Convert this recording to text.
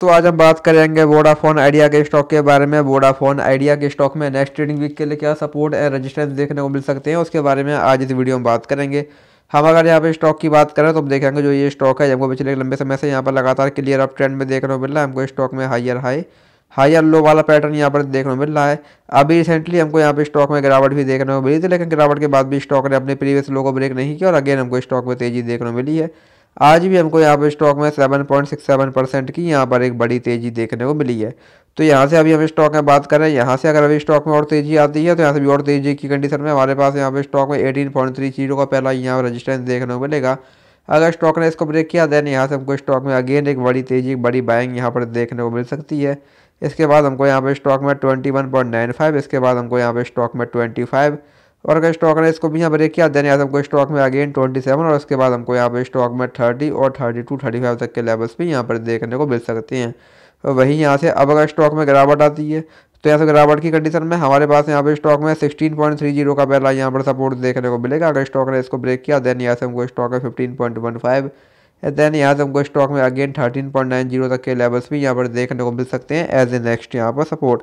तो आज हम बात करेंगे वोडाफोन आइडिया के स्टॉक के बारे में वोडाफोन आइडिया के स्टॉक में नेक्स्ट ट्रेडिंग वीक के लिए क्या सपोर्ट एंड रेजिस्टेंस देखने को मिल सकते हैं उसके बारे में आज इस वीडियो में बात करेंगे हम अगर यहाँ पे स्टॉक की बात करें तो हम देखेंगे जो ये स्टॉक है हमको पिछले लंबे समय से यहाँ पर लगातार क्लियर अप ट्रेंड में देखने को मिल रहा है हमको स्टॉक में हाइयर हाई हाइयर लो वाला पैटर्न यहाँ पर देखने को मिल रहा है अभी रिसेंटली हमको यहाँ पे स्टॉक में गिरावट भी देखने को मिली थी लेकिन गिरावट के बाद भी स्टॉक ने अपने प्रीवियस लो को ब्रेक नहीं किया और अगेन हमको स्टॉक में तेजी देखने को मिली है आज भी हमको यहाँ पर स्टॉक में seven point six seven percent की यहाँ पर एक बड़ी तेज़ी देखने को मिली है तो यहाँ से अभी हम स्टॉक में बात करें यहाँ से अगर अभी स्टॉक में और तेज़ी आती है तो यहाँ से भी और तेज़ी की कंडीशन में हमारे पास यहाँ पे स्टॉक में एटीन पॉइंट थ्री जीरो का पहला यहाँ रजिस्टेंस देखने को मिलेगा अगर स्टॉक ने इसको ब्रेक किया देन यहाँ से हमको स्टॉक में अगेन एक बड़ी तेज़ी एक बड़ी बाइंग यहाँ पर देखने को मिल सकती है इसके बाद हमको यहाँ पर स्टॉक में ट्वेंटी इसके बाद हमको यहाँ पर स्टॉक में ट्वेंटी और अगर स्टॉक ने इसको भी यहाँ ब्रेक किया देन याद हमको स्टॉक में अगेन ट्वेंटी सेवन और उसके बाद हमको यहाँ पर स्टॉक में थर्टी और थर्टी टू थर्टी फाइव तक के लेवल्स भी यहाँ पर देखने को मिल सकते हैं तो वहीं यहाँ से अब अगर स्टॉक में गिरावट आती है तो यहाँ से गिरावट की कंडीशन में हमारे पास यहाँ पर स्टॉक में जीरो का पहला यहाँ पर सपोर्ट देखने को मिलेगा अगर स्टॉक ने इसको ब्रेक किया देन यहाँ से हमको स्टॉक है फाइव देन यहाँ से हमको स्टॉक में अगेन जीरो तक के लेवल्स भी यहाँ पर देखने को मिल सकते हैं एज ए नेक्स्ट यहाँ पर सपोर्ट